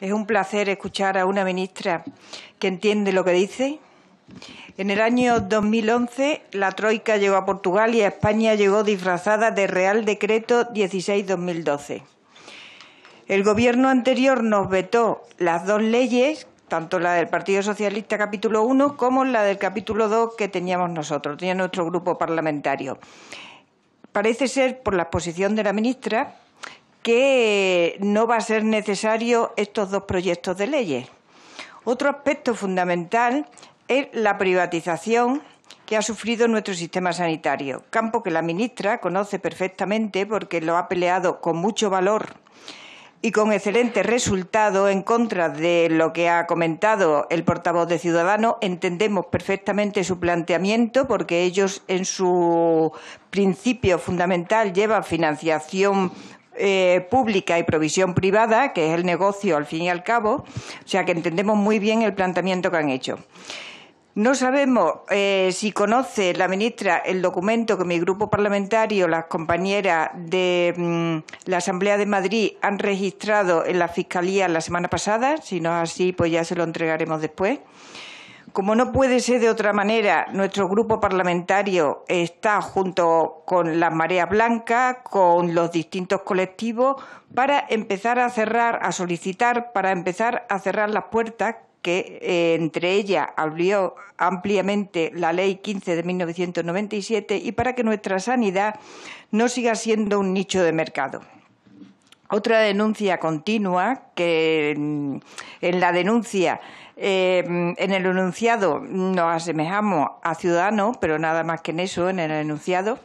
Es un placer escuchar a una ministra que entiende lo que dice. En el año 2011, la Troika llegó a Portugal y a España llegó disfrazada de Real Decreto 16-2012. El gobierno anterior nos vetó las dos leyes, tanto la del Partido Socialista capítulo 1 como la del capítulo 2 que teníamos nosotros, tenía nuestro grupo parlamentario. Parece ser, por la exposición de la ministra, que no va a ser necesario estos dos proyectos de leyes. Otro aspecto fundamental es la privatización que ha sufrido nuestro sistema sanitario, campo que la ministra conoce perfectamente porque lo ha peleado con mucho valor y con excelente resultado en contra de lo que ha comentado el portavoz de Ciudadanos. Entendemos perfectamente su planteamiento porque ellos en su principio fundamental llevan financiación eh, pública y provisión privada, que es el negocio al fin y al cabo, o sea que entendemos muy bien el planteamiento que han hecho. No sabemos eh, si conoce la ministra el documento que mi grupo parlamentario, las compañeras de mm, la Asamblea de Madrid, han registrado en la Fiscalía la semana pasada. Si no es así, pues ya se lo entregaremos después como no puede ser de otra manera, nuestro grupo parlamentario está junto con las mareas blancas, con los distintos colectivos, para empezar a cerrar, a solicitar, para empezar a cerrar las puertas que eh, entre ellas abrió ampliamente la Ley 15 de 1997 y para que nuestra sanidad no siga siendo un nicho de mercado. Otra denuncia continua que en la denuncia eh, en el enunciado nos asemejamos a ciudadanos, pero nada más que en eso, en el enunciado.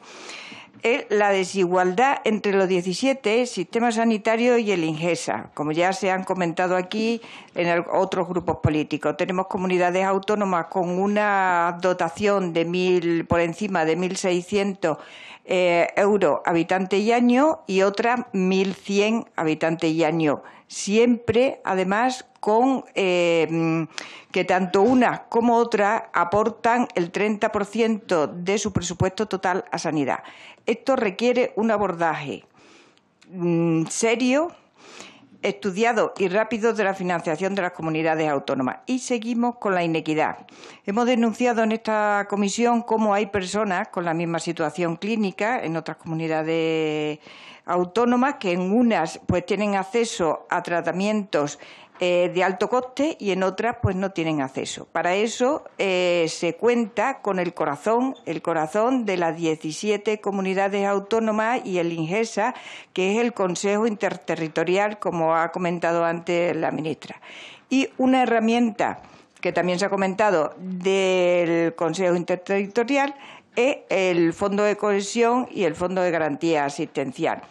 es la desigualdad entre los 17, el sistema sanitario y el INGESA, como ya se han comentado aquí en otros grupos políticos. Tenemos comunidades autónomas con una dotación de mil, por encima de 1.600 eh, euros habitante y año y otras 1.100 habitante y año siempre además con eh, que tanto una como otra aportan el 30% de su presupuesto total a sanidad. Esto requiere un abordaje mm, serio, estudiado y rápido de la financiación de las comunidades autónomas. Y seguimos con la inequidad. Hemos denunciado en esta comisión cómo hay personas con la misma situación clínica en otras comunidades autónomas que en unas pues tienen acceso a tratamientos eh, de alto coste y en otras pues no tienen acceso. Para eso eh, se cuenta con el corazón, el corazón de las 17 comunidades autónomas y el INGESA, que es el Consejo Interterritorial, como ha comentado antes la ministra. Y una herramienta que también se ha comentado del Consejo Interterritorial es el Fondo de Cohesión y el Fondo de Garantía Asistencial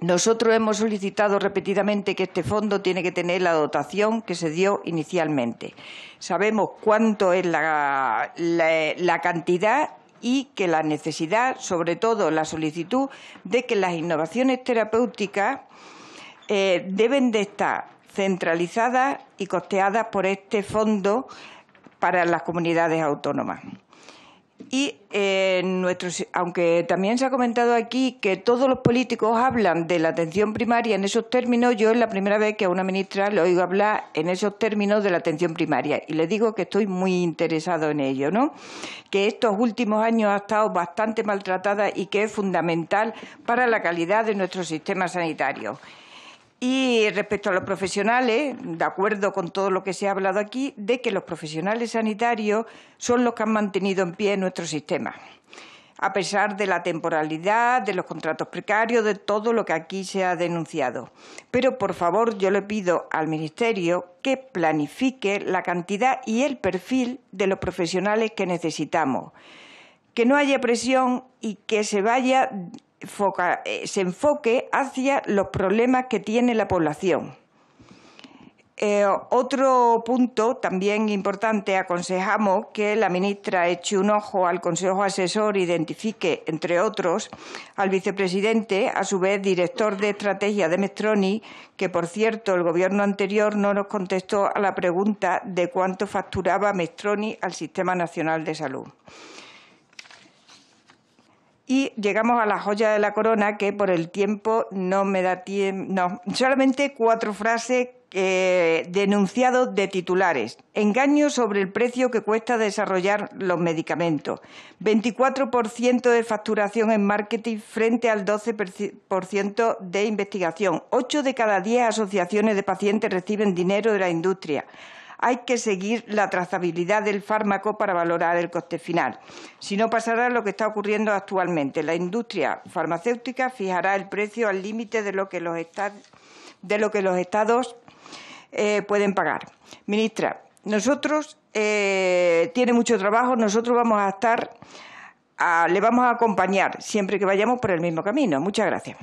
nosotros hemos solicitado repetidamente que este fondo tiene que tener la dotación que se dio inicialmente. Sabemos cuánto es la, cantidad y que la necesidad, sobre todo la solicitud, de que las innovaciones terapéuticas eh, deben de estar centralizadas y costeadas por este fondo para las comunidades autónomas. Y eh, aunque también se ha comentado aquí que todos los políticos hablan de la atención primaria en esos términos, yo es la primera vez que a una ministra le oigo hablar en esos términos de la atención primaria. Y le digo que estoy muy interesado en ello, ¿no? Que estos últimos años ha estado bastante maltratada y que es fundamental para la calidad de nuestro sistema sanitario. Y respecto a los profesionales, de acuerdo con todo lo que se ha hablado aquí, de que los profesionales sanitarios son los que han mantenido en pie nuestro sistema, a pesar de la temporalidad, de los contratos precarios, de todo lo que aquí se ha denunciado. Pero, por favor, yo le pido al Ministerio que planifique la cantidad y el perfil de los profesionales que necesitamos que no haya presión y que se vaya eh, se enfoque hacia los problemas que tiene la población. Eh, otro punto también importante, aconsejamos que la ministra eche un ojo al Consejo Asesor, identifique, entre otros, al vicepresidente, a su vez director de estrategia de Mestroni, que por cierto el gobierno anterior no nos contestó a la pregunta de cuánto facturaba Mestroni al Sistema Nacional de Salud. Y llegamos a la joya de la corona, que por el tiempo no me da tiempo. No, solamente cuatro frases eh, denunciados de titulares. Engaño sobre el precio que cuesta desarrollar los medicamentos. 24% de facturación en marketing frente al 12% de investigación. Ocho de cada diez asociaciones de pacientes reciben dinero de la industria hay que seguir la trazabilidad del fármaco para valorar el coste final. Si no pasará lo que está ocurriendo actualmente. La industria farmacéutica fijará el precio al límite de lo que los, estados, de lo que los estados eh, pueden pagar. Ministra, nosotros eh, tiene mucho trabajo, nosotros vamos a estar, le vamos a acompañar siempre que vayamos por el mismo camino. Muchas gracias.